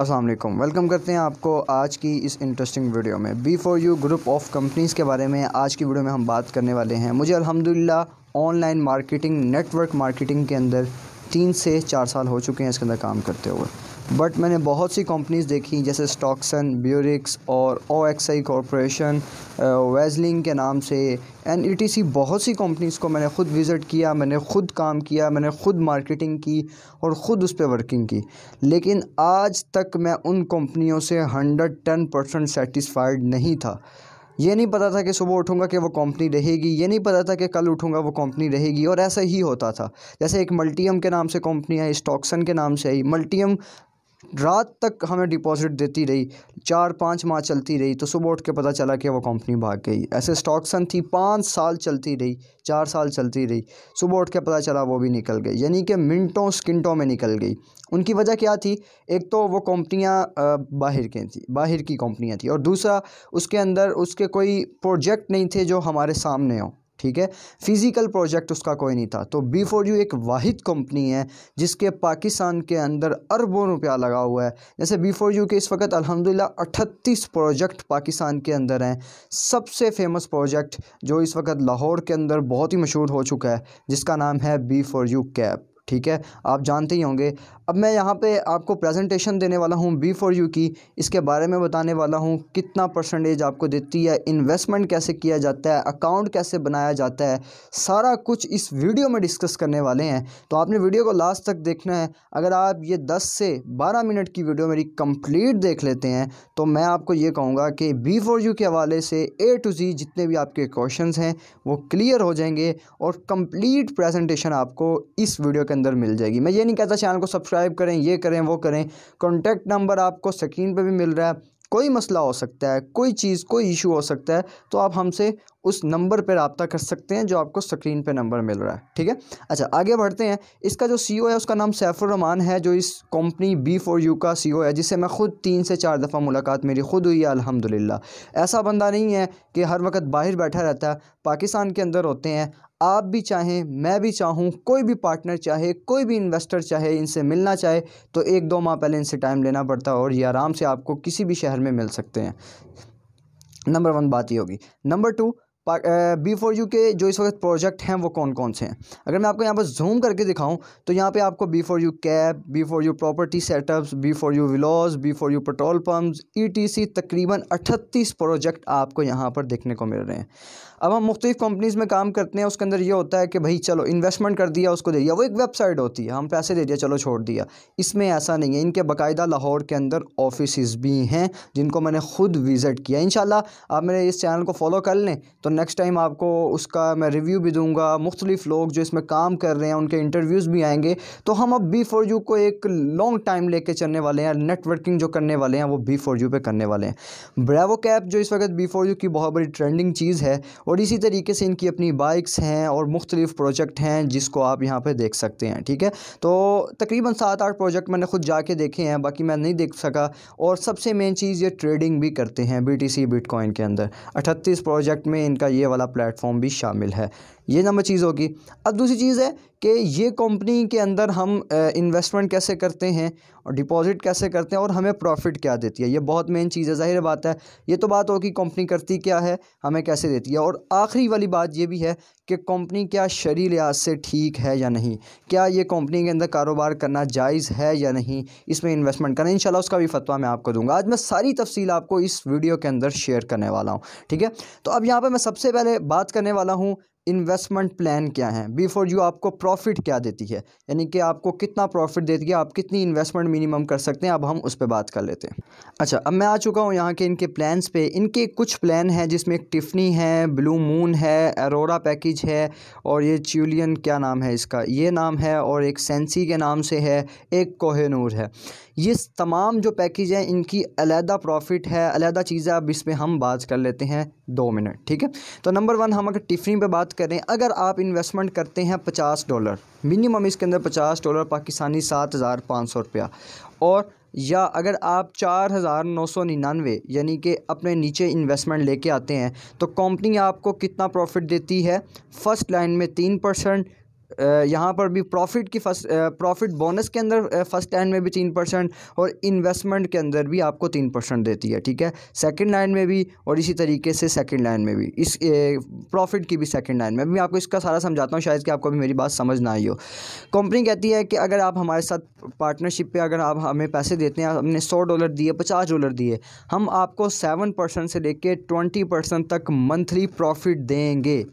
Aslam welcome करते हैं आपको आज की इस इंटरेस्टिंग वीडियो में B for you group of companies के बारे में आज की वीडियो में हम बात करने वाले हैं मुझे अल्हम्दुलिल्लाह ऑनलाइन मार्केटिंग नेटवर्क मार्केटिंग के अंदर तीन से चार साल हो चुके हैं इसके अंदर काम करते हुए बट मैंने बहुत सी कंपनीज़ देखी जैसे स्टॉक्सन ब्यूरिक्स और ओ एक्स आई कॉरपोरेशन वेजलिंग के नाम से एन ई टी सी बहुत सी कंपनीज़ को मैंने ख़ुद विज़िट किया मैंने ख़ुद काम किया मैंने ख़ुद मार्केटिंग की और ख़ुद उस पर वर्किंग की लेकिन आज तक मैं उन कंपनियों से हंड्रेड टेन परसेंट सेटिस्फाइड नहीं था ये नहीं पता था कि सुबह उठूंगा कि वो कंपनी रहेगी ये नहीं पता था कि कल उठूंगा वो कंपनी रहेगी और ऐसा ही होता था जैसे एक मल्टीम के नाम से कंपनी आई स्टॉक्सन के नाम से आई मल्टीम रात तक हमें डिपॉजिट देती रही चार पाँच माह चलती रही तो सुबह उठ के पता चला कि वो कंपनी भाग गई ऐसे स्टॉक्सन थी पाँच साल चलती रही चार साल चलती रही सुबह उठ के पता चला वो भी निकल गई यानी कि मिनटों स्किंटों में निकल गई उनकी वजह क्या थी एक तो वो कंपनियां बाहर की थी बाहर की कंपनियां थी और दूसरा उसके अंदर उसके कोई प्रोजेक्ट नहीं थे जो हमारे सामने हों ठीक है फिज़िकल प्रोजेक्ट उसका कोई नहीं था तो बी फोर यू एक वाहिद कंपनी है जिसके पाकिस्तान के अंदर अरबों रुपया लगा हुआ है जैसे बी फोर यू के इस वक्त अलहमदिल्ला अठतीस प्रोजेक्ट पाकिस्तान के अंदर हैं सबसे फेमस प्रोजेक्ट जो इस वक्त लाहौर के अंदर बहुत ही मशहूर हो चुका है जिसका नाम है बी फोर यू कैब ठीक है आप जानते ही होंगे अब मैं यहाँ पे आपको प्रेजेंटेशन देने वाला हूँ बी फॉर यू की इसके बारे में बताने वाला हूँ कितना परसेंटेज आपको देती है इन्वेस्टमेंट कैसे किया जाता है अकाउंट कैसे बनाया जाता है सारा कुछ इस वीडियो में डिस्कस करने वाले हैं तो आपने वीडियो को लास्ट तक देखना है अगर आप ये दस से बारह मिनट की वीडियो मेरी कम्प्लीट देख लेते हैं तो मैं आपको ये कहूँगा कि बी फॉर यू के हवाले से ए टू जी जितने भी आपके क्वेश्चन हैं वो क्लियर हो जाएंगे और कम्प्लीट प्रेजेंटेशन आपको इस वीडियो के के अंदर मिल जाएगी मैं ये नहीं कहता चैनल को सब्सक्राइब करें ये करें वो करें कॉन्टैक्ट नंबर आपको स्क्रीन पर भी मिल रहा है कोई मसला हो सकता है कोई चीज़ कोई इशू हो सकता है तो आप हमसे उस नंबर पर रबता कर सकते हैं जो आपको स्क्रीन पे नंबर मिल रहा है ठीक है अच्छा आगे बढ़ते हैं इसका जो सीईओ e है उसका नाम सैफुर रहमान है जो इस कंपनी बी फोर यू का सीईओ e है जिससे मैं ख़ुद तीन से चार दफ़ा मुलाकात मेरी ख़ुद हुई है अलहमदिल्ला ऐसा बंदा नहीं है कि हर वक्त बाहर बैठा रहता है पाकिस्तान के अंदर होते हैं आप भी चाहें मैं भी चाहूँ कोई भी पार्टनर चाहे कोई भी इन्वेस्टर चाहे इनसे मिलना चाहे तो एक दो माह पहले इनसे टाइम लेना पड़ता है और ये आराम से आपको किसी भी शहर में मिल सकते हैं नंबर वन बात ये होगी number two B four U के जो इस वक्त प्रोजेक्ट हैं वो कौन कौन से हैं अगर मैं आपको यहाँ पर जूम करके दिखाऊं तो यहाँ पे आपको B four U cab B four U property setups B four U villas B four U petrol pumps E T C तकरीबन अट्ठतीस प्रोजेक्ट आपको यहाँ पर देखने को मिल रहे हैं अब हम मुख्तलिफ़ कंपनीज़ में काम करते हैं उसके अंदर ये होता है कि भाई चलो इन्वेस्टमेंट कर दिया उसको दे दिया वो एक वेबसाइट होती है हम पैसे दे दिया चलो छोड़ दिया इसमें ऐसा नहीं है इनके बाकायदा लाहौर के अंदर ऑफिस भी हैं जिनको मैंने खुद विज़िट किया इन आप मेरे इस चैनल को फॉलो कर लें तो नेक्स्ट टाइम आपको उसका मैं रिव्यू भी दूंगा मुख्तलिफ़ लोग जो इसमें काम कर रहे हैं उनके इंटरव्यूज़ भी आएंगे तो हम अब बी फॉर यू को एक लॉन्ग टाइम लेके चलने वाले हैं नेटवर्किंग जो करने वाले हैं वो बी फॉर यू पे करने वाले हैं ब्रावो कैप जो इस वक्त बी फॉर यू की बहुत बड़ी ट्रेंडिंग चीज़ है और इसी तरीके से इनकी अपनी बाइक्स हैं और मुख्तलिफ़ प्रोजेक्ट हैं जिसको आप यहाँ पर देख सकते हैं ठीक है तो तकरीबन सात आठ प्रोजेक्ट मैंने खुद जाके देखे हैं बाकी मैं नहीं देख सका और सबसे मेन चीज़ ये ट्रेडिंग भी करते हैं बी टी सी बिटकॉइन के अंदर अठतीस प्रोजेक्ट में इनका का ये वाला प्लेटफॉर्म भी शामिल है ये नंबर चीज़ होगी अब दूसरी चीज़ है कि ये कंपनी के अंदर हम इन्वेस्टमेंट कैसे करते हैं और डिपॉजिट कैसे करते हैं और हमें प्रॉफिट क्या देती है ये बहुत मेन चीज़ है ज़ाहिर बात है ये तो बात होगी कंपनी करती क्या है हमें कैसे देती है और आखिरी वाली बात ये भी है कि कंपनी क्या शरी लिहाज से ठीक है या नहीं क्या ये कंपनी के अंदर कारोबार करना जायज़ है या नहीं इसमें इन्वेस्टमेंट करना इंशाल्लाह उसका भी फतवा मैं आपको दूंगा आज मैं सारी तफसील आपको इस वीडियो के अंदर शेयर करने वाला हूँ ठीक है तो अब यहाँ पर मैं सबसे पहले बात करने वाला हूँ इन्वेस्टमेंट प्लान क्या है बी फॉर यू आपको प्रॉफिट क्या देती है यानी कि आपको कितना प्रॉफिट देती है आप कितनी इन्वेस्टमेंट मिनिमम कर सकते हैं अब हम उस पर बात कर लेते हैं अच्छा अब मैं आ चुका हूँ यहाँ के इनके प्लान्स पे इनके कुछ प्लान हैं जिसमें एक टिफनी है ब्लू मून है अरोरा पैकेज है और ये च्यूलियन क्या नाम है इसका ये नाम है और एक सेंसी के नाम से है एक कोहनूर है ये तमाम जो पैकेज हैं इनकी अलहदा प्रॉफिट है अलहदा चीज़ें अब इस पर हम बात कर लेते हैं दो मिनट ठीक है तो नंबर वन हम अगर टिफिन पे बात करें अगर आप इन्वेस्टमेंट करते हैं पचास डॉलर मिनिमम इसके अंदर पचास डॉलर पाकिस्तानी सात हज़ार पाँच सौ रुपया और या अगर आप चार हज़ार नौ सौ निन्यानवे यानी कि अपने नीचे इन्वेस्टमेंट लेके आते हैं तो कंपनी आपको कितना प्रॉफिट देती है फ़र्स्ट लाइन में तीन परसेंट यहाँ पर भी प्रॉफिट की फर्स्ट प्रॉफिट बोनस के अंदर फर्स्ट लाइन में भी तीन परसेंट और इन्वेस्टमेंट के अंदर भी आपको तीन परसेंट देती है ठीक है सेकंड लाइन में भी और इसी तरीके से सेकंड लाइन में भी इस प्रॉफिट की भी सेकंड लाइन में मैं आपको इसका सारा समझाता हूँ शायद कि आपको भी मेरी बात समझ ना आई हो कंपनी कहती है कि अगर आप हमारे साथ पार्टनरशिप पर अगर आप हमें पैसे देते हैं हमने सौ डॉलर दिए पचास डॉलर दिए हम आपको सेवन परसेंट से लेकर ट्वेंटी परसेंट तक मंथली प्रॉफिट देंगे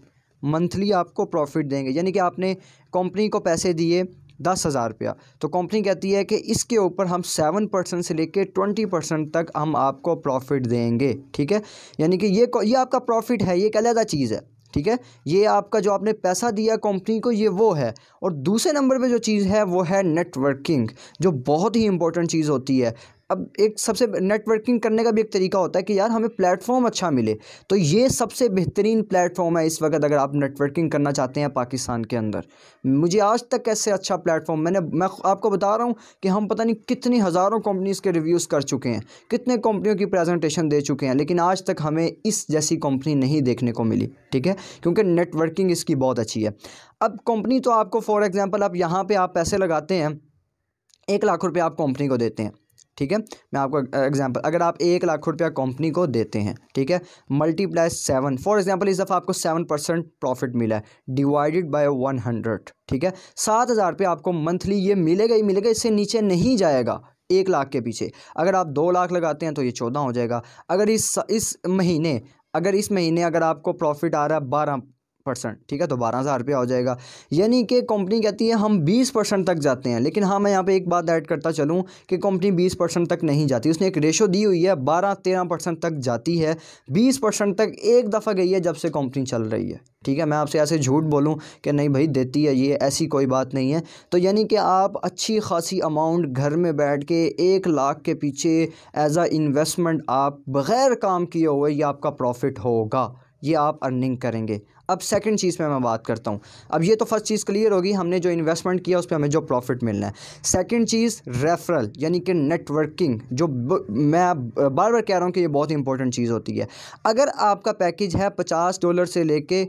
मंथली आपको प्रॉफिट देंगे यानी कि आपने कंपनी को पैसे दिए दस हज़ार रुपया तो कंपनी कहती है कि इसके ऊपर हम सेवन परसेंट से लेके ट्वेंटी परसेंट तक हम आपको प्रॉफिट देंगे ठीक है यानी कि ये ये आपका प्रॉफिट है ये एक अलहदा चीज़ है ठीक है ये आपका जो आपने पैसा दिया कंपनी को ये वो है और दूसरे नंबर पे जो चीज़ है वो है नेटवर्किंग जो बहुत ही इंपॉर्टेंट चीज़ होती है अब एक सबसे नेटवर्किंग करने का भी एक तरीका होता है कि यार हमें प्लेटफॉर्म अच्छा मिले तो ये सबसे बेहतरीन प्लेटफॉर्म है इस वक्त अगर आप नेटवर्किंग करना चाहते हैं पाकिस्तान के अंदर मुझे आज तक ऐसे अच्छा प्लेटफॉर्म मैंने मैं आपको बता रहा हूँ कि हम पता नहीं कितनी हज़ारों कंपनीज़ के रिव्यूज़ कर चुके हैं कितने कंपनियों की प्रेजेंटेशन दे चुके हैं लेकिन आज तक हमें इस जैसी कंपनी नहीं देखने को मिली ठीक है क्योंकि नेटवर्किंग इसकी बहुत अच्छी है अब कंपनी तो आपको फॉर एग्ज़ाम्पल आप यहाँ पर आप पैसे लगाते हैं एक लाख रुपये आप कंपनी को देते हैं ठीक है मैं आपको एग्जांपल अगर आप एक लाख रुपया कंपनी को देते हैं ठीक है मल्टीप्लाई सेवन फॉर एग्जांपल इस दफ़ा आपको सेवन परसेंट प्रॉफिट मिला है डिवाइडेड बाय वन हंड्रेड ठीक है सात हज़ार रुपये आपको मंथली ये मिलेगा ही मिलेगा इससे नीचे नहीं जाएगा एक लाख के पीछे अगर आप दो लाख लगाते हैं तो ये चौदह हो जाएगा अगर इस इस महीने अगर इस महीने अगर आपको प्रॉफिट आ रहा है बारह परसेंट ठीक है तो बारह हज़ार रुपया हो जाएगा यानी कि कंपनी कहती है हम बीस परसेंट तक जाते हैं लेकिन हाँ मैं यहाँ पे एक बात ऐड करता चलूँ कि कंपनी बीस परसेंट तक नहीं जाती उसने एक रेशो दी हुई है बारह तेरह परसेंट तक जाती है बीस परसेंट तक एक दफ़ा गई है जब से कंपनी चल रही है ठीक है मैं आपसे ऐसे झूठ बोलूँ कि नहीं भाई देती है ये ऐसी कोई बात नहीं है तो यानी कि आप अच्छी खासी अमाउंट घर में बैठ के एक लाख के पीछे एज आ इन्वेस्टमेंट आप बग़ैर काम किए हुए ये आपका प्रॉफिट होगा ये आप अर्निंग करेंगे अब सेकंड चीज़ पे मैं बात करता हूँ अब ये तो फर्स्ट चीज़ क्लियर होगी हमने जो इन्वेस्टमेंट किया उस पर हमें जो प्रॉफिट मिलना है सेकंड चीज़ रेफरल यानी कि नेटवर्किंग जो मैं बार बार कह रहा हूँ कि ये बहुत इंपॉर्टेंट चीज़ होती है अगर आपका पैकेज है पचास डॉलर से लेके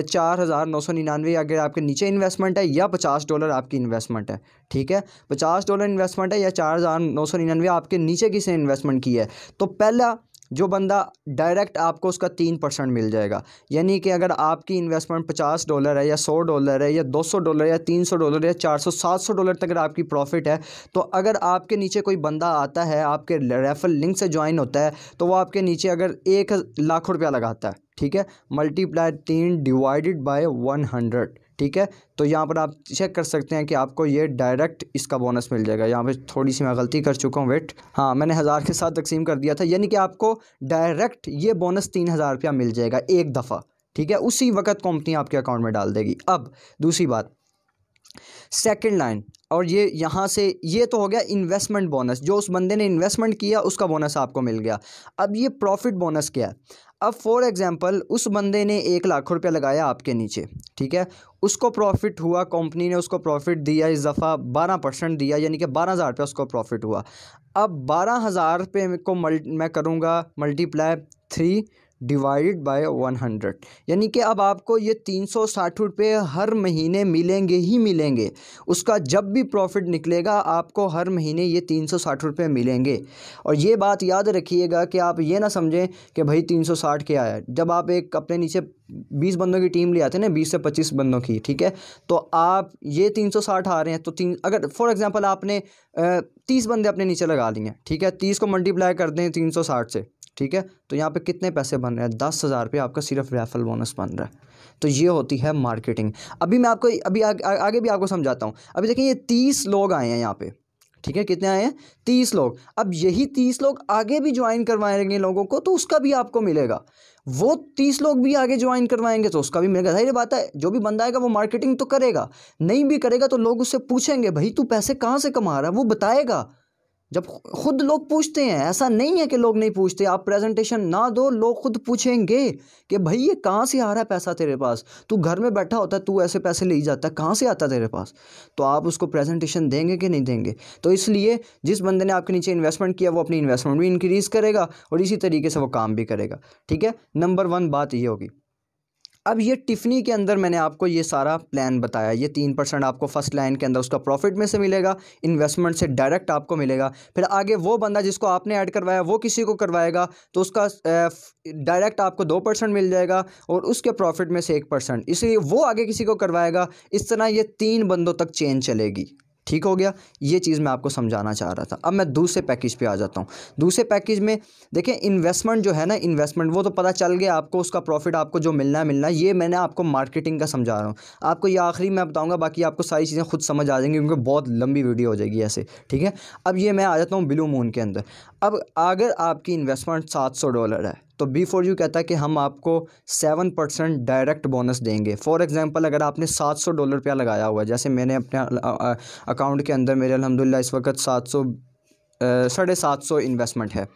चार हज़ार नौ सौ निन्यानवे अगर आपके नीचे इन्वेस्टमेंट है या पचास डॉलर आपकी इन्वेस्टमेंट है ठीक है पचास डॉलर इन्वेस्टमेंट है या चार हज़ार नौ सौ निन्यानवे आपके नीचे किसी इन्वेस्टमेंट की है तो पहला जो बंदा डायरेक्ट आपको उसका तीन परसेंट मिल जाएगा यानी कि अगर आपकी इन्वेस्टमेंट पचास डॉलर है या सौ डॉलर है या दो सौ डॉलर या तीन सौ डॉलर या चार सौ सात सौ डॉलर तक अगर आपकी प्रॉफिट है तो अगर आपके नीचे कोई बंदा आता है आपके रेफर लिंक से ज्वाइन होता है तो वो आपके नीचे अगर एक लाख रुपया लगाता है ठीक है मल्टीप्लाई तीन डिवाइडेड बाय वन हंड्रेड ठीक है तो यहाँ पर आप चेक कर सकते हैं कि आपको ये डायरेक्ट इसका बोनस मिल जाएगा यहाँ पे थोड़ी सी मैं गलती कर चुका हूँ वेट हाँ मैंने हज़ार के साथ तकसीम कर दिया था यानी कि आपको डायरेक्ट ये बोनस तीन हज़ार रुपया मिल जाएगा एक दफ़ा ठीक है उसी वक्त कंपनी आपके अकाउंट में डाल देगी अब दूसरी बात सेकेंड लाइन और ये यहाँ से ये तो हो गया इन्वेस्टमेंट बोनस जो उस बंदे ने इन्वेस्टमेंट किया उसका बोनस आपको मिल गया अब ये प्रॉफिट बोनस क्या है अब फॉर एग्जांपल उस बंदे ने एक लाख रुपया लगाया आपके नीचे ठीक है उसको प्रॉफिट हुआ कंपनी ने उसको प्रॉफिट दिया इस दफ़ा बारह परसेंट दिया यानी कि बारह हज़ार रुपया उसको प्रॉफिट हुआ अब बारह हज़ार रुपये को मल्ट मैं करूँगा multiply three divide by one hundred यानी कि अब आपको ये तीन सौ साठ रुपये हर महीने मिलेंगे ही मिलेंगे उसका जब भी प्रॉफिट निकलेगा आपको हर महीने ये तीन सौ साठ रुपये मिलेंगे और ये बात याद रखिएगा कि आप ये ना समझें कि भाई तीन सौ साठ क्या है जब आप एक अपने नीचे बीस बंदों की टीम ले आते हैं ना बीस से पच्चीस बंदों की ठीक है तो आप ये तीन सौ साठ आ रहे हैं तो तीन अगर फॉर एग्ज़ाम्पल आपने तीस बंदे अपने नीचे लगा लिए ठीक है तीस को मल्टीप्लाई कर दें तीन सौ साठ से ठीक है तो यहाँ पे कितने पैसे बन रहे हैं दस हज़ार रुपये आपका सिर्फ रेफल बोनस बन रहा है तो ये होती है मार्केटिंग अभी मैं आपको अभी आ, आ, आगे भी आपको समझाता हूँ अभी देखिए ये तीस लोग आए हैं यहाँ पे ठीक है कितने आए हैं तीस लोग अब यही तीस लोग आगे भी ज्वाइन करवाएंगे लोगों को तो उसका भी आपको मिलेगा वो तीस लोग भी आगे ज्वाइन करवाएंगे तो उसका भी मिलेगा जाहिर बात है जो भी बंदा आएगा वो मार्केटिंग तो करेगा नहीं भी करेगा तो लोग उससे पूछेंगे भाई तू पैसे कहाँ से कमा रहा है वो बताएगा जब खुद लोग पूछते हैं ऐसा नहीं है कि लोग नहीं पूछते आप प्रेजेंटेशन ना दो लोग खुद पूछेंगे कि भाई ये कहाँ से आ रहा है पैसा तेरे पास तू घर में बैठा होता है तू ऐसे पैसे ले जाता है कहाँ से आता तेरे पास तो आप उसको प्रेजेंटेशन देंगे कि नहीं देंगे तो इसलिए जिस बंदे ने आपके नीचे इन्वेस्टमेंट किया वो अपनी इन्वेस्टमेंट भी इंक्रीज़ करेगा और इसी तरीके से वो काम भी करेगा ठीक है नंबर वन बात ये होगी अब ये टिफ़नी के अंदर मैंने आपको ये सारा प्लान बताया ये तीन परसेंट आपको फर्स्ट लाइन के अंदर उसका प्रॉफिट में से मिलेगा इन्वेस्टमेंट से डायरेक्ट आपको मिलेगा फिर आगे वो बंदा जिसको आपने ऐड करवाया वो किसी को करवाएगा तो उसका डायरेक्ट आपको दो परसेंट मिल जाएगा और उसके प्रॉफिट में से एक परसेंट इसलिए वो आगे किसी को करवाएगा इस तरह ये तीन बंदों तक चेन चलेगी ठीक हो गया ये चीज़ मैं आपको समझाना चाह रहा था अब मैं दूसरे पैकेज पे आ जाता हूँ दूसरे पैकेज में देखिए इन्वेस्टमेंट जो है ना इन्वेस्टमेंट वो तो पता चल गया आपको उसका प्रॉफिट आपको जो मिलना है मिलना ये मैंने आपको मार्केटिंग का समझा रहा हूँ आपको ये आखिरी मैं बताऊँगा बाकी आपको सारी चीज़ें खुद समझ आ जाएंगी क्योंकि बहुत लंबी वीडियो हो जाएगी ऐसे ठीक है अब ये मैं आ जाता हूँ ब्लू मून के अंदर अब अगर आपकी इन्वेस्टमेंट सात डॉलर है तो बी फॉर यू कहता है कि हम आपको सेवन परसेंट डायरेक्ट बोनस देंगे फॉर एग्ज़ाम्पल अगर आपने सात सौ डॉलर रुपया लगाया हुआ जैसे मैंने अपने अकाउंट के अंदर मेरे अलहमदिल्ला इस वक्त सात सौ साढ़े सात सौ इन्वेस्टमेंट है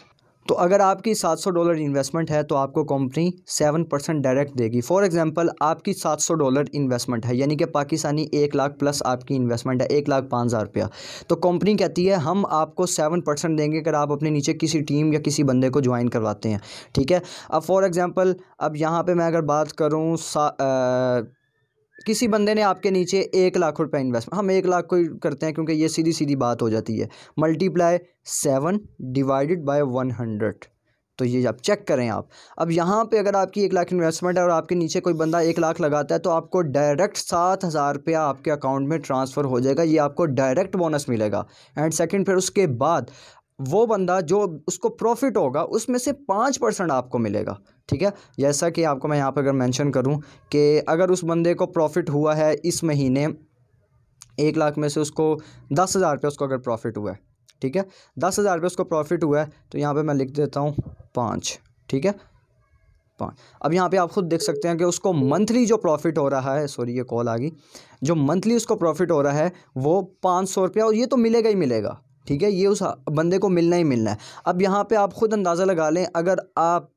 तो अगर आपकी 700 डॉलर इन्वेस्टमेंट है तो आपको कंपनी 7 परसेंट डायरेक्ट देगी फॉर एग्जांपल आपकी 700 डॉलर इन्वेस्टमेंट है यानी कि पाकिस्तानी एक लाख प्लस आपकी इन्वेस्टमेंट है एक लाख पाँच हज़ार रुपया तो कंपनी कहती है हम आपको 7 परसेंट देंगे अगर आप अपने नीचे किसी टीम या किसी बंदे को ज्वाइन करवाते हैं ठीक है अब फॉर एग्ज़ाम्पल अब यहाँ पर मैं अगर बात करूँ किसी बंदे ने आपके नीचे एक लाख रुपए इन्वेस्टमेंट हम एक लाख को ही करते हैं क्योंकि ये सीधी सीधी बात हो जाती है multiply seven divided by one hundred तो ये आप चेक करें आप अब यहाँ पे अगर आपकी एक लाख इन्वेस्टमेंट है और आपके नीचे कोई बंदा एक लाख लगाता है तो आपको डायरेक्ट सात हज़ार रुपया आपके अकाउंट में ट्रांसफ़र हो जाएगा ये आपको डायरेक्ट बोनस मिलेगा एंड सेकंड फिर उसके बाद वो बंदा जो उसको प्रॉफिट होगा उसमें से पाँच परसेंट आपको मिलेगा ठीक है जैसा कि आपको मैं यहाँ पर अगर मैंशन करूँ कि अगर उस बंदे को प्रॉफिट हुआ है इस महीने एक लाख में से उसको दस हज़ार रुपये उसको अगर प्रॉफिट हुआ है ठीक है दस हज़ार रुपये उसको प्रॉफिट हुआ है तो यहाँ पे मैं लिख देता हूँ पाँच ठीक है पाँच अब यहाँ पे आप खुद देख सकते हैं कि उसको मंथली जो प्रॉफिट हो रहा है सॉरी ये कॉल आ गई जो मंथली उसको प्रॉफिट हो रहा है वो पाँच सौ रुपया और ये तो मिलेगा ही मिलेगा ठीक है ये उस बंदे को मिलना ही मिलना है अब यहाँ पर आप खुद अंदाज़ा लगा लें अगर आप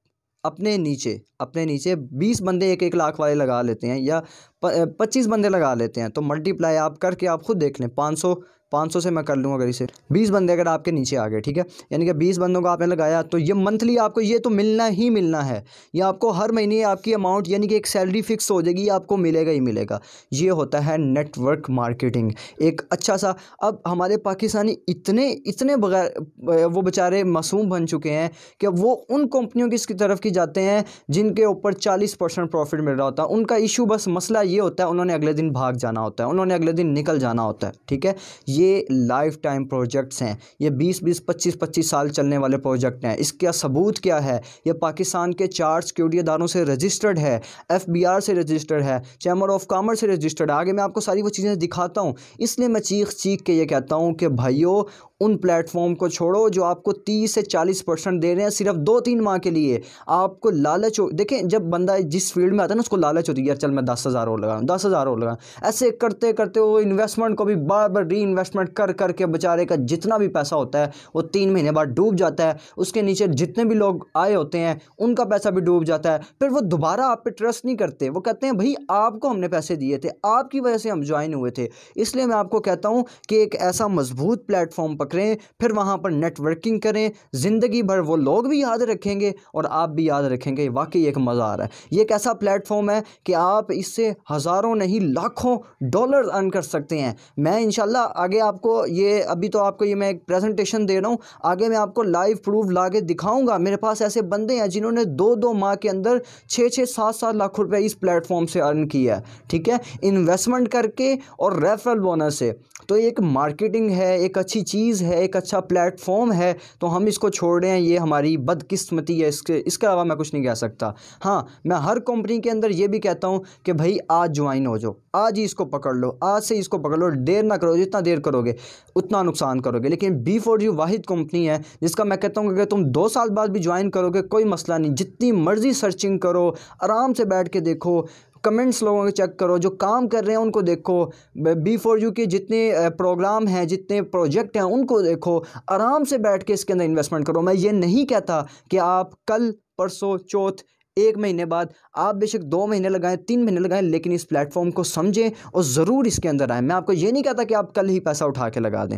अपने नीचे अपने नीचे बीस बंदे एक एक लाख वाले लगा लेते हैं या पच्चीस बंदे लगा लेते हैं तो मल्टीप्लाई आप करके आप खुद देख लें पाँच सौ 500 से मैं कर लूँगा अगर इसे 20 बंदे अगर आपके नीचे आ गए ठीक है यानी कि 20 बंदों को आपने लगाया तो ये मंथली आपको ये तो मिलना ही मिलना है ये आपको हर महीने आपकी अमाउंट यानी कि एक सैलरी फिक्स हो जाएगी आपको मिलेगा ही मिलेगा ये होता है नेटवर्क मार्केटिंग एक अच्छा सा अब हमारे पाकिस्तानी इतने इतने बगैर वो बेचारे मासूम बन चुके हैं कि वो उन कंपनियों की तरफ की जाते हैं जिनके ऊपर चालीस परसेंट प्रॉफिट मिल रहा होता है उनका इशू बस मसला ये होता है उन्होंने अगले दिन भाग जाना होता है उन्होंने अगले दिन निकल जाना होता है ठीक है ये लाइफ टाइम प्रोजेक्ट्स हैं ये 20 20 25 25 साल चलने वाले प्रोजेक्ट हैं इसका सबूत क्या है ये पाकिस्तान के चार सिक्योरिटी अदारों से रजिस्टर्ड है एफ से रजिस्टर्ड है चैम्बर ऑफ कॉमर्स से रजिस्टर्ड है आगे मैं आपको सारी वो चीज़ें दिखाता हूँ इसलिए मैं चीख चीख के ये कहता हूँ कि भाइयों उन प्लेटफॉर्म को छोड़ो जो आपको तीस से चालीस परसेंट दे रहे हैं सिर्फ दो तीन माह के लिए आपको लालच हो देखें जब बंदा जिस फील्ड में आता है ना उसको लालच होती है यार चल मैं दस हज़ार और लगाऊँ दस हज़ार और लगाऊँ ऐसे करते करते वो इन्वेस्टमेंट को भी बार बार री इन्वेस्टमेंट कर करके बेचारे का जितना भी पैसा होता है वो तीन महीने बाद डूब जाता है उसके नीचे जितने भी लोग आए होते हैं उनका पैसा भी डूब जाता है फिर वो दोबारा आप पे ट्रस्ट नहीं करते वो कहते हैं भाई आपको हमने पैसे दिए थे आपकी वजह से हम ज्वाइन हुए थे इसलिए मैं आपको कहता हूँ कि एक ऐसा मजबूत प्लेटफॉर्म पकड़ें फिर वहाँ पर नेटवर्किंग करें ज़िंदगी भर वो लोग भी याद रखेंगे और आप भी याद रखेंगे वाकई एक मज़ा आ रहा है ये एक ऐसा प्लेटफॉर्म है कि आप इससे हज़ारों नहीं लाखों डॉलर अर्न कर सकते हैं मैं इन आगे आपको ये अभी तो आपको ये मैं एक प्रेजेंटेशन दे रहा हूँ आगे मैं आपको लाइव प्रूफ ला के मेरे पास ऐसे बंदे हैं जिन्होंने दो दो माह के अंदर छः छः सात सात लाख रुपये इस प्लेटफॉर्म से अर्न किया है ठीक है इन्वेस्टमेंट करके और रेफरल बोनस से तो एक मार्केटिंग है एक अच्छी चीज़ चीज़ है एक अच्छा प्लेटफॉर्म है तो हम इसको छोड़ रहे हैं ये हमारी बदकिस्मती है इसके इसके अलावा मैं कुछ नहीं कह सकता हाँ मैं हर कंपनी के अंदर ये भी कहता हूँ कि भाई आज ज्वाइन हो जाओ आज ही इसको पकड़ लो आज से इसको पकड़ लो देर ना करो जितना देर करोगे उतना नुकसान करोगे लेकिन B four G Wahid company है जिसका मैं कहता हूँ अगर तुम दो साल बाद भी ज्वाइन करोगे कोई मसला नहीं जितनी मर्ज़ी सर्चिंग करो आराम से बैठ के देखो कमेंट्स लोगों के चेक करो जो काम कर रहे हैं उनको देखो बी फॉर यू के जितने प्रोग्राम हैं जितने प्रोजेक्ट हैं उनको देखो आराम से बैठ के इसके अंदर इन्वेस्टमेंट करो मैं ये नहीं कहता कि आप कल परसों चौथ एक महीने बाद आप बेशक दो महीने लगाएं तीन महीने लगाएं लेकिन इस प्लेटफॉर्म को समझें और ज़रूर इसके अंदर आएँ मैं आपको ये नहीं कहता कि आप कल ही पैसा उठा के लगा दें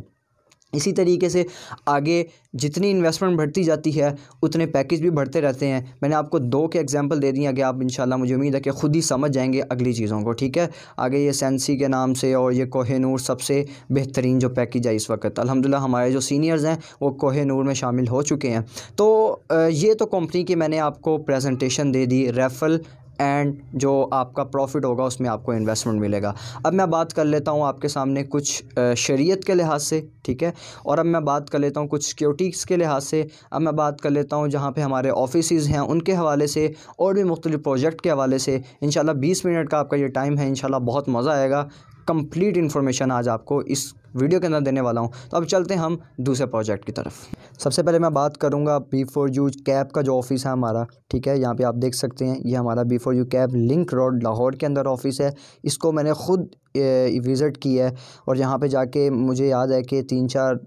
इसी तरीके से आगे जितनी इन्वेस्टमेंट बढ़ती जाती है उतने पैकेज भी बढ़ते रहते हैं मैंने आपको दो के एग्जांपल दे दिए हैं कि आप इंशाल्लाह मुझे उम्मीद है कि खुद ही समझ जाएंगे अगली चीज़ों को ठीक है आगे ये सेंसी के नाम से और ये कोहे नूर सबसे बेहतरीन जो पैकेज है इस वक्त अलहमदिल्ला हमारे जो सीनियर्स हैं वो नूर में शामिल हो चुके हैं तो ये तो कंपनी की मैंने आपको प्रेजेंटेशन दे दी रेफल एंड जो आपका प्रॉफिट होगा उसमें आपको इन्वेस्टमेंट मिलेगा अब मैं बात कर लेता हूँ आपके सामने कुछ शरीयत के लिहाज से ठीक है और अब मैं बात कर लेता हूँ कुछ सिक्योरिटीज़ के लिहाज से अब मैं बात कर लेता हूँ जहाँ पे हमारे ऑफिस हैं उनके हवाले से और भी मुख्तलिफ प्रोजेक्ट के हवाले से इन बीस मिनट का आपका ये टाइम है इन बहुत मज़ा आएगा कम्प्लीट इन्फॉर्मेशन आज आपको इस वीडियो के अंदर देने वाला हूँ तो अब चलते हैं हम दूसरे प्रोजेक्ट की तरफ सबसे पहले मैं बात करूँगा बी फोर यू कैब का जो ऑफिस है हमारा ठीक है यहाँ पे आप देख सकते हैं ये हमारा B four U cab link road Lahore के अंदर ऑफिस है इसको मैंने ख़ुद विज़िट की है और यहाँ पे जाके मुझे याद है कि तीन चार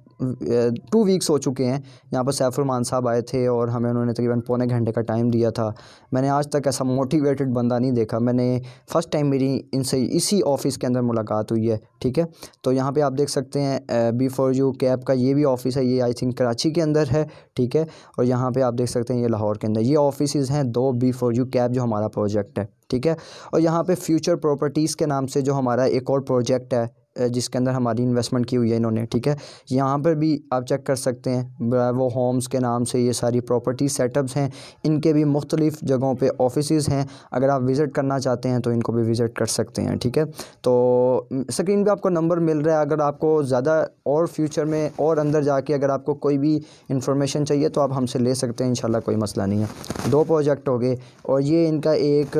टू वीक्स हो चुके हैं यहाँ पर सैफुरमान साहब आए थे और हमें उन्होंने तकरीबन पौने घंटे का टाइम दिया था मैंने आज तक ऐसा मोटिवेटेड बंदा नहीं देखा मैंने फ़र्स्ट टाइम मेरी इनसे इसी ऑफिस के अंदर मुलाकात हुई है ठीक है तो यहाँ पर आप देख सकते हैं बी फॉर यू कैब का ये भी ऑफिस है ये आई थिंक कराची के अंदर है ठीक है और यहाँ पे आप देख सकते हैं ये लाहौर के अंदर ये ऑफिस हैं दो बी फॉर यू कैब जो हमारा प्रोजेक्ट है ठीक है और यहाँ पे फ्यूचर प्रॉपर्टीज़ के नाम से जो हमारा एक और प्रोजेक्ट है जिसके अंदर हमारी इन्वेस्टमेंट की हुई है इन्होंने ठीक है यहाँ पर भी आप चेक कर सकते हैं वो होम्स के नाम से ये सारी प्रॉपर्टी सेटअप्स हैं इनके भी मुख्तलिफ़ जगहों पे ऑफिस हैं अगर आप विज़िट करना चाहते हैं तो इनको भी विज़िट कर सकते हैं ठीक है तो स्क्रीन पे आपको नंबर मिल रहा है अगर आपको ज़्यादा और फ्यूचर में और अंदर जाके अगर आपको कोई भी इंफॉर्मेशन चाहिए तो आप हमसे ले सकते हैं इन कोई मसला नहीं है दो प्रोजेक्ट हो गए और ये इनका एक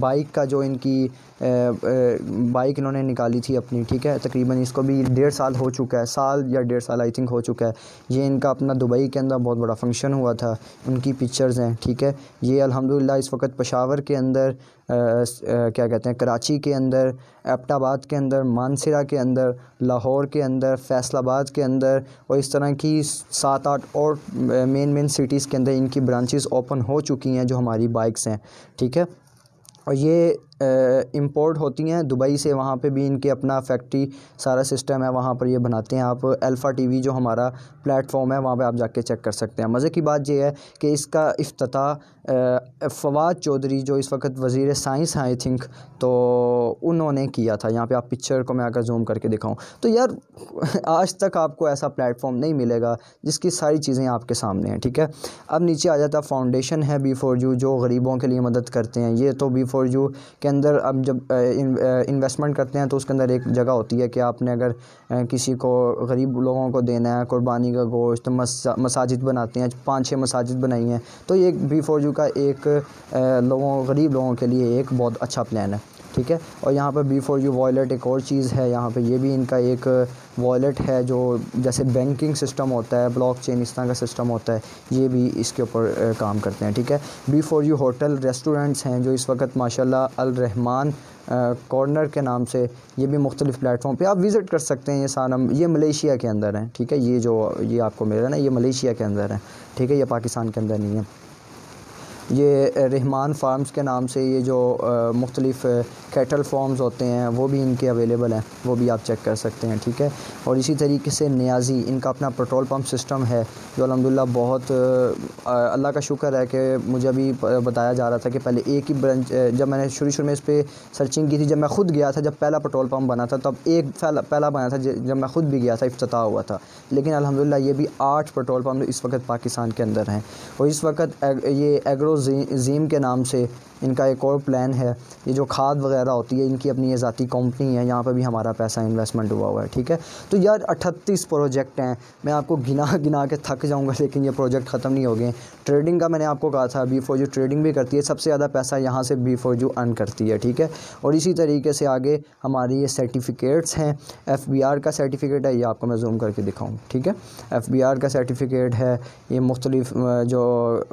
बाइक का जो इनकी बाइक इन्होंने निकाली थी अपनी अपनी ठीक है तकरीबन इसको भी डेढ़ साल हो चुका है साल या डेढ़ साल आई थिंक हो चुका है ये इनका अपना दुबई के अंदर बहुत बड़ा फंक्शन हुआ था उनकी पिक्चर्स हैं ठीक है ये अल्हम्दुलिल्लाह इस वक्त पशावर के अंदर आ, आ, क्या कहते हैं कराची के अंदर एबटाबाद के अंदर मानसरा के अंदर लाहौर के अंदर फैसलाबाद के अंदर और इस तरह की सात आठ और मेन मेन सिटीज़ के अंदर इनकी ब्रांचेज ओपन हो चुकी हैं जो हमारी बाइक्स हैं ठीक है और ये इम्पोर्ट होती हैं दुबई से वहाँ पे भी इनके अपना फैक्ट्री सारा सिस्टम है वहाँ पर ये बनाते हैं आप अल्फ़ा टीवी जो हमारा प्लेटफॉर्म है वहाँ पे आप जाके चेक कर सकते हैं मज़े की बात ये है कि इसका अफ्ताह फवाद चौधरी जो इस वक्त वज़ी साइंस हैं आई थिंक तो उन्होंने किया था यहाँ पर आप पिक्चर को मैं आकर जूम करके दिखाऊँ तो यार आज तक आपको ऐसा प्लेटफॉर्म नहीं मिलेगा जिसकी सारी चीज़ें आपके सामने हैं ठीक है अब नीचे आ जाता फाउंडेशन है बी फॉर यू जो गरीबों के लिए मदद करते हैं ये तो बी फॉर यू के अंदर अब जब इन्वेस्टमेंट करते हैं तो उसके अंदर एक जगह होती है कि आपने अगर किसी को गरीब लोगों को देना है कुर्बानी का गोश्त मसा, मसाजिद बनाते हैं पाँच छः मसाजिद बनाई हैं तो ये बी फोर यू का एक लोगों गरीब लोगों के लिए एक बहुत अच्छा प्लान है ठीक है और यहाँ पर बी फॉर यू वॉलेट एक और चीज़ है यहाँ पे ये भी इनका एक वॉलेट है जो जैसे बैंकिंग सिस्टम होता है ब्लॉकचेन इस तरह का सिस्टम होता है ये भी इसके ऊपर काम करते हैं ठीक है B for you hotel restaurants हैं जो इस वक्त माशाल्लाह अल रहमान कॉर्नर के नाम से ये भी मुख्तलिफ़ प्लेटफॉर्म पे आप विज़िट कर सकते हैं ये सारा ये मलेशिया के अंदर है ठीक है ये जो ये आपको मिल रहा है ना ये मलेशिया के अंदर है ठीक है ये पाकिस्तान के अंदर नहीं है ये रहमान फार्म्स के नाम से ये जो मुख्तलिफ़ कैटल फॉर्म्स होते हैं वो भी इनके अवेलेबल हैं वो भी आप चेक कर सकते हैं ठीक है और इसी तरीके से न्याजी इनका अपना पेट्रोल पम्प सिस्टम है जो अलहमदिल्ला बहुत अल्लाह का शुक्र है कि मुझे अभी बताया जा रहा था कि पहले एक ही ब्रांच जब मैंने शुरू शुरू में इस पर सर्चिंग की थी जब मैं ख़ुद गया था जब पहला पेट्रोल पम्प बना था तब एक पहला बना था जब मैं ख़ुद भी गया था अफ्ताह हुआ था लेकिन अलहमदिल्ला ये भी आठ पेट्रोल पम्प इस वक्त पाकिस्तान के अंदर हैं और इस वक्त ये एग्रो जीम के नाम से इनका एक और प्लान है ये जो खाद वगैरह होती है इनकी अपनी ये ज़ाती कंपनी है यहाँ पर भी हमारा पैसा इन्वेस्टमेंट हुआ हुआ है ठीक है तो यार अठतीस प्रोजेक्ट हैं मैं आपको गिना गिना के थक जाऊँगा लेकिन ये प्रोजेक्ट ख़त्म नहीं हो गए ट्रेडिंग का मैंने आपको कहा था बी फोर ट्रेडिंग भी करती है सबसे ज़्यादा पैसा यहाँ से बी फोर अर्न करती है ठीक है और इसी तरीके से आगे हमारी ये सर्टिफिकेट्स हैं एफ़ बी आर का सर्टिफिकेट है ये आपको मैं जूम करके दिखाऊँ ठीक है एफ़ बी आर का सर्टिफिकेट है ये मुख्तलिफ जो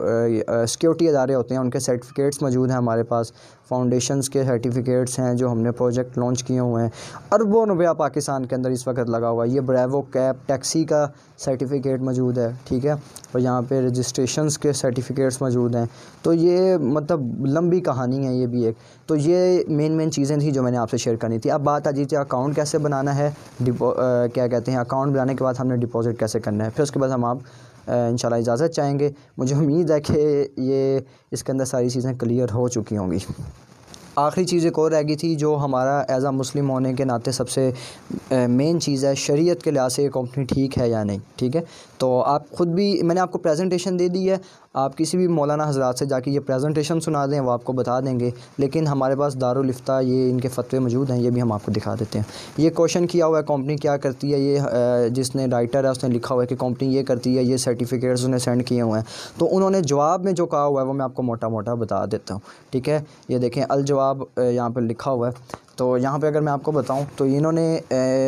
सिक्योरिटी इदारे होते हैं उनके सर्टिफिकेट्स मौजूद हैं हमारे पास फाउंडेशन के सर्टिफिकेट्स हैं जो हमने प्रोजेक्ट लॉन्च किए हुए हैं अरबों रुपया पाकिस्तान के अंदर इस वक्त लगा हुआ है ये ब्रेवो कैब टैक्सी का सर्टिफिकेट मौजूद है ठीक है और यहाँ पर रजिस्ट्रेशन के सर्टिफिकेट्स मौजूद हैं तो ये मतलब लंबी कहानी है ये भी एक तो ये मेन मेन चीज़ें थी जो मैंने आपसे शेयर करनी थी अब बात आ जाती है अकाउंट कैसे बनाना है क्या कहते हैं अकाउंट बनाने के बाद हमने डिपॉजिट कैसे करना है फिर उसके बाद हम आप इन इजाज़त चाहेंगे मुझे उम्मीद है कि ये इसके अंदर सारी चीज़ें क्लियर हो चुकी होंगी आखिरी चीज़ एक और रह गई थी जो हमारा एज़ आ मुस्लिम होने के नाते सबसे मेन चीज़ है शरीयत के लिहाज से ये कंपनी ठीक है या नहीं ठीक है तो आप ख़ुद भी मैंने आपको प्रेजेंटेशन दे दी है आप किसी भी मौलाना हजरात से जाके ये प्रेजेंटेशन सुना दें वो आपको बता देंगे लेकिन हमारे पास दारुलफ्ता ये इनके फतवे मौजूद हैं ये भी हम आपको दिखा देते हैं ये क्वेश्चन किया हुआ है कंपनी क्या करती है ये जिसने राइटर है उसने लिखा हुआ है कि कंपनी ये करती है ये सर्टिफिकेट्स उन्हें सेंड किए हुए हैं तो उन्होंने जवाब में जो कहा हुआ है वो मैं आपको मोटा मोटा बता देता हूँ ठीक है ये देखें अलजवाब यहाँ पर लिखा हुआ है तो यहाँ पे अगर मैं आपको बताऊँ तो इन्होंने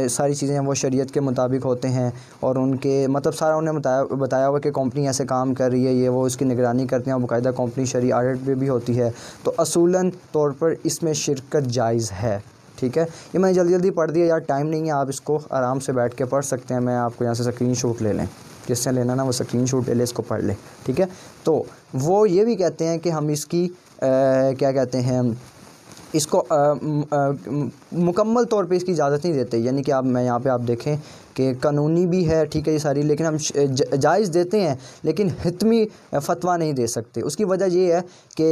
सारी चीज़ें वो शरीयत के मुताबिक होते हैं और उनके मतलब सारा उन्हें बताया बताया हुआ कि कंपनी ऐसे काम कर रही है ये वो उसकी निगरानी करते हैं और बाकायदा कंपनी शरी आडिट पर भी होती है तो असूलन तौर पर इसमें शिरकत जायज़ है ठीक है ये मैंने जल्दी जल्दी पढ़ दिया यार टाइम नहीं है आप इसको आराम से बैठ के पढ़ सकते हैं मैं आपको यहाँ से स्क्रीन शॉट ले लें जिससे लेना ना वो स्क्रीन शॉट ले लें इसको पढ़ लें ठीक है तो वो ये भी कहते हैं कि हम इसकी आ, क्या कहते हैं इसको मुकम्मल तौर पे इसकी इजाज़त नहीं देते यानी कि आप मैं यहाँ पे आप देखें कि कानूनी भी है ठीक है ये सारी लेकिन हम जायज़ देते हैं लेकिन हितमी फतवा नहीं दे सकते उसकी वजह ये है कि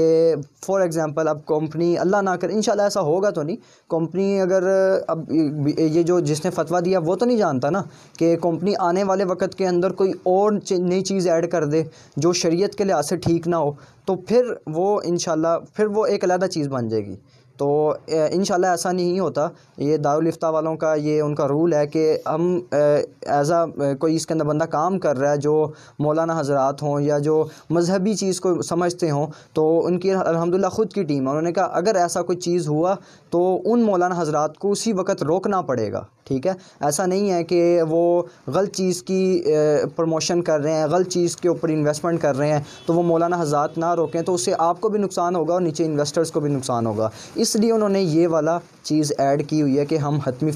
फ़ॉर एग्ज़ाम्पल अब कंपनी अल्लाह ना कर इन ऐसा होगा तो नहीं कंपनी अगर अब ये जो जिसने फतवा दिया वो तो नहीं जानता ना कि कंपनी आने वाले वक्त के अंदर कोई और नई चीज़ ऐड कर दे जो शरीयत के लिहाज से ठीक ना हो तो फिर वो इन फिर वो एक अलहदा चीज़ बन जाएगी तो इन ऐसा नहीं होता ये दारुलफ्ता वालों का ये उनका रूल है कि हम एज आ कोई इसके अंदर बंदा काम कर रहा है जो मौलाना हजरात हों या जो मजहबी चीज़ को समझते हों तो उनकी अलहमदिल्ला ख़ुद की टीम है उन्होंने कहा अगर ऐसा कोई चीज़ हुआ तो उन मौलाना हजरात को उसी वक्त रोकना पड़ेगा ठीक है ऐसा नहीं है कि वो गलत चीज़ की प्रमोशन कर रहे हैं गलत चीज़ के ऊपर इन्वेस्टमेंट कर रहे हैं तो वो मौलाना हजरात ना रोकें तो उससे आपको भी नुकसान होगा और नीचे इन्वेस्टर्स को भी नुकसान होगा इसलिए उन्होंने ये वाला चीज़ ऐड की हुई है कि हम हतमी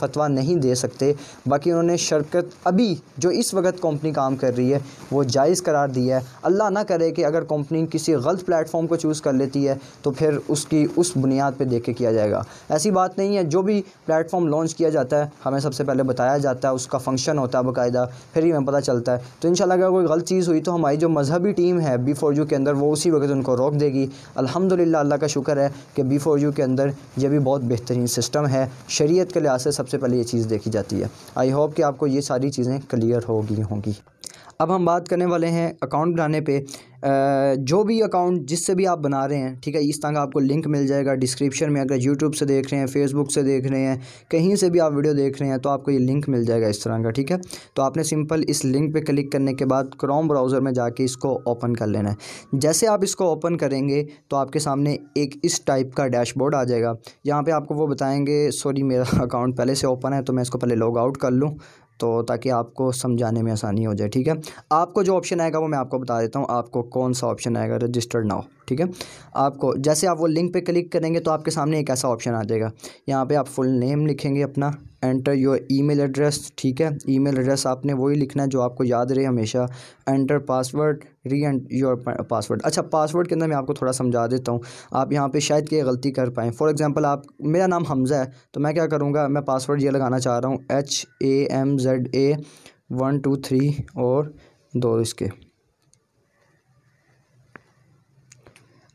फतवा नहीं दे सकते बाकी उन्होंने शिरकत अभी जो इस वक्त कंपनी काम कर रही है वो जायज़ करार दिया है अल्लाह ना करे कि अगर कंपनी किसी गलत प्लेटफॉर्म को चूज़ कर लेती है तो फिर उसकी उस बुनियाद पर देखे किया जाएगा ऐसी बात नहीं है जो भी प्लेटफॉर्म लॉन्च किया जाता है हमें सबसे पहले बताया जाता है उसका फंक्शन होता है बाकायदा फिर ही हमें पता चलता है तो इन अगर कोई गलत चीज़ हुई तो हमारी जो मजहबी टीम है बी फोर यू के अंदर वो उसी वक्त उनको रोक देगी अलहमदिल्ला अल्लाह का शुक्र है कि बी फोर यू के अंदर यह भी बहुत बेहतरीन सिस्टम है शरीय के लिहाज से सबसे पहले ये चीज़ देखी जाती है आई होप कि आपको ये सारी चीज़ें क्लियर होगी होंगी अब हम बात करने वाले हैं अकाउंट बनाने पे जो भी अकाउंट जिससे भी आप बना रहे हैं ठीक है इस तरह का आपको लिंक मिल जाएगा डिस्क्रिप्शन में अगर यूट्यूब से देख रहे हैं फेसबुक से देख रहे हैं कहीं से भी आप वीडियो देख रहे हैं तो आपको ये लिंक मिल जाएगा इस तरह का ठीक है तो आपने सिंपल इस लिंक पे क्लिक करने के बाद क्रोम ब्राउज़र में जाके इसको ओपन कर लेना है जैसे आप इसको ओपन करेंगे तो आपके सामने एक इस टाइप का डैशबोर्ड आ जाएगा यहाँ पर आपको वो बताएँगे सॉरी मेरा अकाउंट पहले से ओपन है तो मैं इसको पहले लॉग आउट कर लूँ तो ताकि आपको समझाने में आसानी हो जाए ठीक है आपको जो ऑप्शन आएगा वो मैं आपको बता देता हूँ आपको कौन सा ऑप्शन आएगा रजिस्टर्ड नाउ ठीक है आपको जैसे आप वो लिंक पे क्लिक करेंगे तो आपके सामने एक ऐसा ऑप्शन आ जाएगा यहाँ पे आप फुल नेम लिखेंगे अपना एंटर योर ईमेल एड्रेस ठीक है ईमेल एड्रेस आपने वही लिखना है जो आपको याद रहे हमेशा enter password reenter your password अच्छा पासवर्ड के अंदर मैं आपको थोड़ा समझा देता हूँ आप यहाँ पे शायद ये गलती कर पाएँ फॉर एग्जांपल आप मेरा नाम हमज़ा है तो मैं क्या करूँगा मैं पासवर्ड ये लगाना चाह रहा हूँ H A M Z A one two three और दो इसके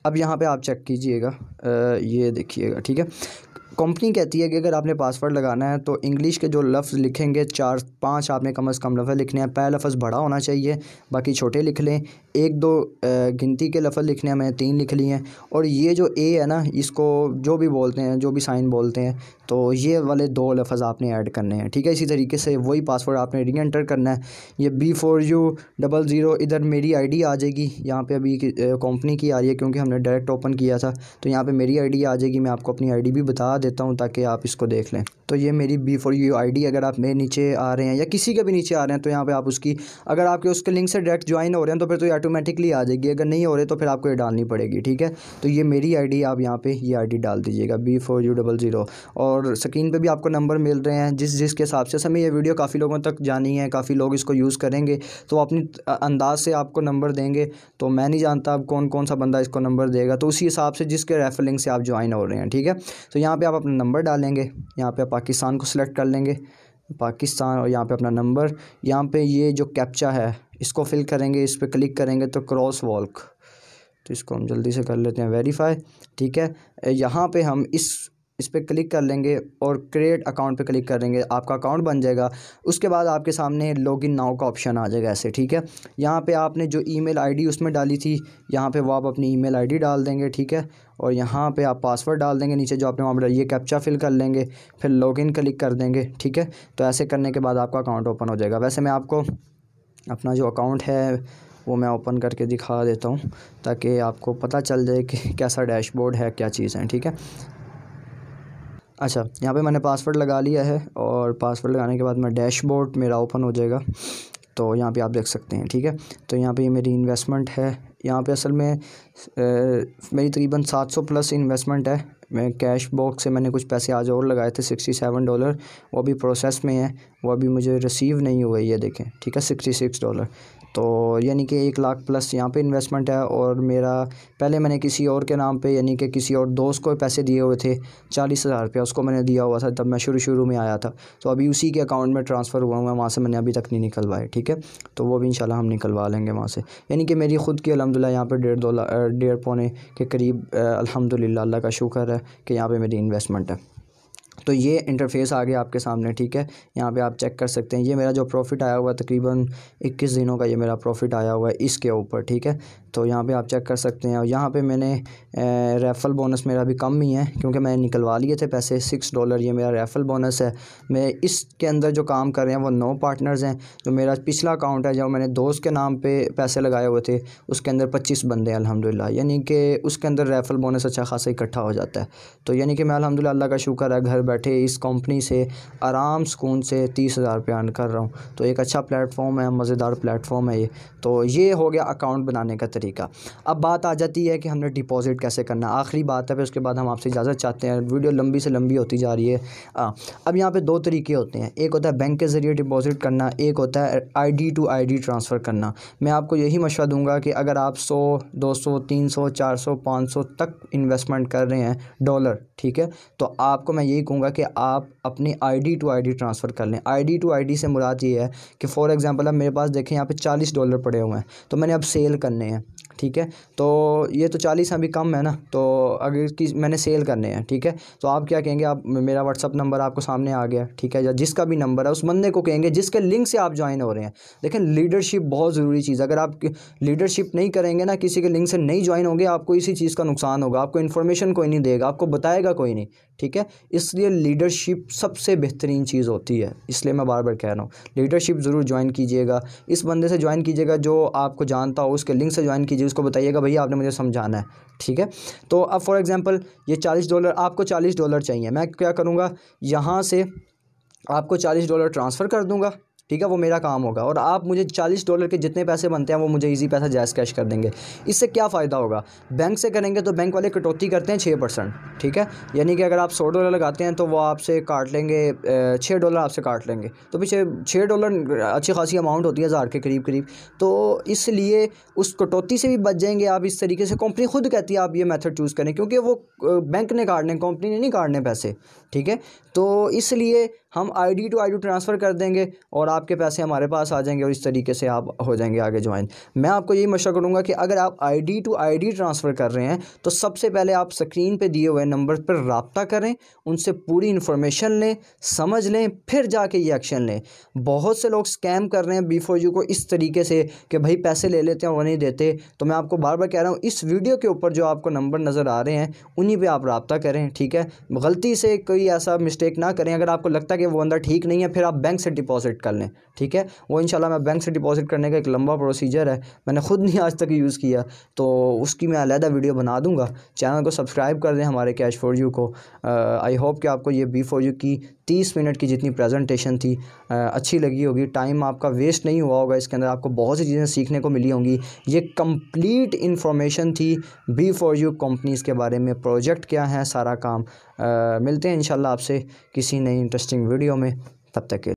अब यहाँ पे आप चेक कीजिएगा ये देखिएगा ठीक है कंपनी कहती है कि अगर आपने पासवर्ड लगाना है तो इंग्लिश के जो लफ्ज़ लिखेंगे चार पांच आपने कम अज़ कम लफ्ज़ लिखने हैं पहला लफ्ज़ बड़ा होना चाहिए बाकी छोटे लिख लें एक दो गिनती के लफ्ज़ लिखने हैं मैंने तीन लिख लिए हैं और ये जो ए है ना इसको जो भी बोलते हैं जो भी साइन बोलते हैं तो ये वाले दो लफ्ज़ आपने ऐड करने हैं ठीक है इसी तरीके से वही पासवर्ड आपने री एंटर करना है ये B four U double zero इधर मेरी आईडी आ जाएगी यहाँ पे अभी कंपनी की आ रही है क्योंकि हमने डायरेक्ट ओपन किया था तो यहाँ पे मेरी आईडी आ जाएगी मैं आपको अपनी आईडी भी बता देता देता हूँ ताकि आप इसको देख लें तो ये मेरी बी फॉर यू डी अगर आप मेरे नीचे आ रहे हैं या किसी के भी नीचे आ रहे हैं तो यहाँ पे आप उसकी अगर आपके उसके लिंक से डायरेक्ट ज्वाइन हो रहे हैं तो फिर तो ये ऑटोमेटिकली आ जाएगी अगर नहीं हो रहे तो फिर आपको ये डालनी पड़ेगी ठीक है तो ये मेरी आई आप यहाँ पर ये आई डाल दीजिएगा B four U double zero और स्क्रीन पर भी आपको नंबर मिल रहे हैं जिस जिसके हिसाब से समय यह वीडियो काफ़ी लोगों तक जानी है काफ़ी लोग इसको यूज़ करेंगे तो अपनी अंदाज से आपको नंबर देंगे तो मैं नहीं जानता अब कौन कौन सा बंदा इसको नंबर देगा तो उसी हिसाब से जिसके रेफर लिंक से आप ज्वाइन हो रहे हैं ठीक है तो यहाँ पर आप अपना नंबर डालेंगे यहाँ पे पाकिस्तान को सिलेक्ट कर लेंगे पाकिस्तान और यहाँ पे अपना नंबर यहाँ पे ये जो कैप्चा है इसको फिल करेंगे इस पर क्लिक करेंगे तो क्रॉस वॉल्क तो इसको हम जल्दी से कर लेते हैं वेरीफाई ठीक है यहाँ पे हम इस इस पर क्लिक कर लेंगे और क्रिएट अकाउंट पे क्लिक कर लेंगे आपका अकाउंट बन जाएगा उसके बाद आपके सामने लॉग इन नाव का ऑप्शन आ जाएगा ऐसे ठीक है यहाँ पे आपने जो ईमेल आईडी उसमें डाली थी यहाँ पे वो आप अपनी ईमेल आईडी डाल देंगे ठीक है और यहाँ पे आप पासवर्ड डाल देंगे नीचे जो आपने वहाँ पर ये कैप्चा फिल कर लेंगे फिर लॉगिन क्लिक कर देंगे ठीक है तो ऐसे करने के बाद आपका अकाउंट ओपन हो जाएगा वैसे मैं आपको अपना जो अकाउंट है वो मैं ओपन करके दिखा देता हूँ ताकि आपको पता चल जाए कि कैसा डैशबोर्ड है क्या चीज़ है ठीक है अच्छा यहाँ पे मैंने पासवर्ड लगा लिया है और पासवर्ड लगाने के बाद मैं डैशबोर्ड मेरा ओपन हो जाएगा तो यहाँ पे आप देख सकते हैं ठीक है तो यहाँ पे ये मेरी इन्वेस्टमेंट है यहाँ पे असल में ए, मेरी तकरीबन 700 प्लस इन्वेस्टमेंट है मैं कैश बॉक्स से मैंने कुछ पैसे आज और लगाए थे सिक्सटी सेवन डॉलर वो अभी प्रोसेस में है वो अभी मुझे रिसीव नहीं हुए ये देखें ठीक है सिक्सटी सिक्स डॉलर तो यानी कि एक लाख प्लस यहाँ पे इन्वेस्टमेंट है और मेरा पहले मैंने किसी और के नाम पे यानी कि किसी और दोस्त को पैसे दिए हुए थे चालीस हज़ार रुपया उसको मैंने दिया हुआ था तब मैं शुरू शुरू में आया था तो अभी उसी के अकाउंट में ट्रांसफ़र हुआ हुआ है वहाँ से मैंने अभी तक नहीं निकलवाए ठीक है तो वो भी इन हम निकलवा लेंगे वहाँ से यानी कि मेरी ख़ुद की अलहमदिल्ला यहाँ पर डेढ़ दो डेढ़ पौने के करीब अलहमदिल्ला का शुक्र है कि यहाँ पर मेरी इन्वेस्टमेंट है तो ये इंटरफेस आ गया आपके सामने ठीक है यहाँ पे आप चेक कर सकते हैं ये मेरा जो प्रॉफिट आया हुआ तकरीबन 21 दिनों का ये मेरा प्रॉफिट आया हुआ है इसके ऊपर ठीक है तो यहाँ पे आप चेक कर सकते हैं और यहाँ पे मैंने रेफ़ल बोनस मेरा भी कम ही है क्योंकि मैंने निकलवा लिए थे पैसे सिक्स डॉलर ये मेरा रेफ़ल बोनस है मैं इसके अंदर जो काम कर रहे हैं वो नौ पार्टनर्स हैं जो मेरा पिछला अकाउंट है जो मैंने दोस्त के नाम पर पैसे लगाए हुए थे उसके अंदर पच्चीस बंदे हैं अलहमदिल्ला यानी कि उसके अंदर रेफ़ल बोनस अच्छा खासा इकट्ठा हो जाता है तो यानी कि मैं अलहमदिल्ला अल्लाह का शुक्र है घर बैठे इस कंपनी से आराम सुकून से तीस हज़ार रुपये अर्न कर रहा हूँ तो एक अच्छा प्लेटफॉर्म है मज़ेदार प्लेटफॉर्म है ये तो ये हो गया अकाउंट बनाने का तरीका अब बात आ जाती है कि हमने डिपॉज़िट कैसे करना आखिरी बात है फिर उसके बाद हम आपसे इजाज़त चाहते हैं वीडियो लंबी से लंबी होती जा रही है आ, अब यहाँ पे दो तरीके होते हैं एक होता है बैंक के ज़रिए डिपॉज़िट करना एक होता है आईडी टू आईडी ट्रांसफ़र करना मैं आपको यही मशवरा दूंगा कि अगर आप सौ दो सौ तीन सौ चार सौ पाँच सौ तक इन्वेस्टमेंट कर रहे हैं डॉलर ठीक है तो आपको मैं यही कहूँगा कि आप अपनी आईडी टू आईडी ट्रांसफ़र कर लें आईडी टू आईडी से मुराद ये है कि फॉर एग्ज़ाम्पल अब मेरे पास देखें यहाँ पे चालीस डॉलर पड़े हुए हैं तो मैंने अब सेल करने हैं ठीक है तो ये तो चालीस अभी कम है ना तो अगर कि मैंने सेल करने हैं ठीक है तो आप क्या कहेंगे आप मेरा व्हाट्सअप नंबर आपको सामने आ गया ठीक है या जिसका भी नंबर है उस बंदे को कहेंगे जिसके लिंक से आप ज्वाइन हो रहे हैं देखें लीडरशिप बहुत ज़रूरी चीज़ अगर आप लीडरशिप नहीं करेंगे ना किसी के लिंक से नहीं ज्वाइन होंगे आपको इसी चीज़ का नुकसान होगा आपको इन्फॉर्मेशन कोई नहीं देगा आपको बताएगा कोई नहीं ठीक है इसलिए लीडरशिप सबसे बेहतरीन चीज़ होती है इसलिए मैं बार बार कह रहा हूँ लीडरशिप ज़रूर ज्वाइन कीजिएगा इस बंदे से ज्वाइन कीजिएगा जो आपको जानता हो उसके लिंक से ज्वाइन कीजिए ऑडियंस को बताइएगा भैया आपने मुझे समझाना है ठीक है तो अब फॉर एग्ज़ाम्पल ये चालीस डॉलर आपको चालीस डॉलर चाहिए मैं क्या करूँगा यहाँ से आपको चालीस डॉलर ट्रांसफ़र कर दूँगा ठीक है वो मेरा काम होगा और आप मुझे चालीस डॉलर के जितने पैसे बनते हैं वो मुझे ईजी पैसा जैस कैश कर देंगे इससे क्या फ़ायदा होगा बैंक से करेंगे तो बैंक वाले कटौती करते हैं छः परसेंट ठीक है यानी कि अगर आप सौ डॉलर लगाते हैं तो वो आपसे काट लेंगे छः डॉलर आपसे काट लेंगे तो पीछे छः डॉलर अच्छी खासी अमाउंट होती है हज़ार के करीब करीब तो इसलिए उस कटौती से भी बच जाएंगे आप इस तरीके से कंपनी खुद कहती है आप ये मेथड चूज़ करें क्योंकि वो बैंक ने काटने कंपनी ने नहीं काटने पैसे ठीक है तो इसलिए हम आईडी टू आईडी ट्रांसफ़र कर देंगे और आपके पैसे हमारे पास आ जाएंगे और इस तरीके से आप हो जाएंगे आगे ज्वाइन मैं आपको यही मशा करूँगा कि अगर आप आईडी टू आईडी ट्रांसफ़र कर रहे हैं तो सबसे पहले आप स्क्रीन पे दिए हुए नंबर पर रबता करें उनसे पूरी इन्फॉर्मेशन लें समझ लें फिर जाके ये एक्शन लें बहुत से लोग स्कैम कर रहे हैं बी फोर यू को इस तरीके से कि भाई पैसे ले लेते हैं और नहीं देते तो मैं आपको बार बार कह रहा हूँ इस वीडियो के ऊपर जो आपको नंबर नज़र आ रहे हैं उन्हीं पर आप रबता करें ठीक है गलती से कोई ऐसा मिस्टेक ना करें अगर आपको लगता है कि वो बंदा ठीक नहीं है फिर आप बैंक से डिपॉजिट कर लें ठीक है वो इंशाल्लाह मैं बैंक से डिपॉजिट करने का एक लंबा प्रोसीजर है मैंने ख़ुद नहीं आज तक यूज़ किया तो उसकी मैं अलहदा वीडियो बना दूँगा चैनल को सब्सक्राइब कर दें हमारे कैश फॉर यू को आई होप कि आपको ये बी फॉर यू की तीस मिनट की जितनी प्रेजेंटेशन थी अच्छी लगी होगी टाइम आपका वेस्ट नहीं हुआ होगा इसके अंदर आपको बहुत सी चीज़ें सीखने को मिली होंगी ये कंप्लीट इन्फॉर्मेशन थी बी फॉर यू कंपनीज़ के बारे में प्रोजेक्ट क्या है सारा काम आ, मिलते हैं इंशाल्लाह आपसे किसी नई इंटरेस्टिंग वीडियो में तब तक के